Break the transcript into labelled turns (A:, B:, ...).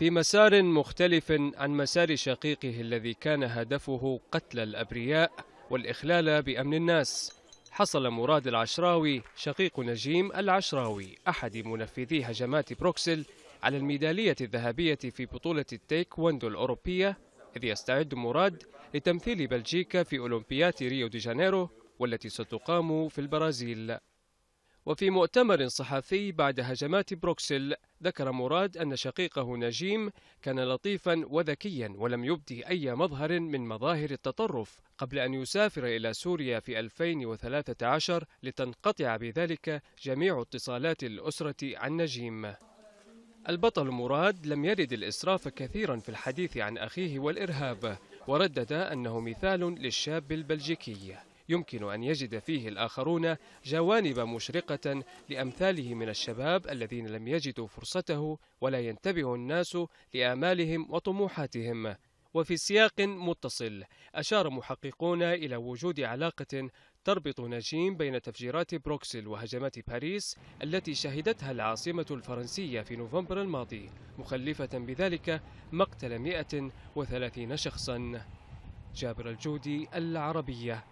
A: في مسار مختلف عن مسار شقيقه الذي كان هدفه قتل الأبرياء والإخلال بأمن الناس حصل مراد العشراوي شقيق نجيم العشراوي أحد منفذي هجمات بروكسل على الميدالية الذهبية في بطولة التيك واندو الأوروبية إذ يستعد مراد لتمثيل بلجيكا في أولمبياد ريو دي جانيرو والتي ستقام في البرازيل وفي مؤتمر صحفي بعد هجمات بروكسل ذكر مراد أن شقيقه نجيم كان لطيفا وذكيا ولم يبدي أي مظهر من مظاهر التطرف قبل أن يسافر إلى سوريا في 2013 لتنقطع بذلك جميع اتصالات الأسرة عن نجيم البطل مراد لم يرد الإسراف كثيرا في الحديث عن أخيه والإرهاب وردد أنه مثال للشاب البلجيكي يمكن أن يجد فيه الآخرون جوانب مشرقة لأمثاله من الشباب الذين لم يجدوا فرصته ولا ينتبه الناس لآمالهم وطموحاتهم وفي سياق متصل أشار محققون إلى وجود علاقة تربط نجيم بين تفجيرات بروكسل وهجمات باريس التي شهدتها العاصمة الفرنسية في نوفمبر الماضي مخلفة بذلك مقتل 130 شخصا جابر الجودي العربية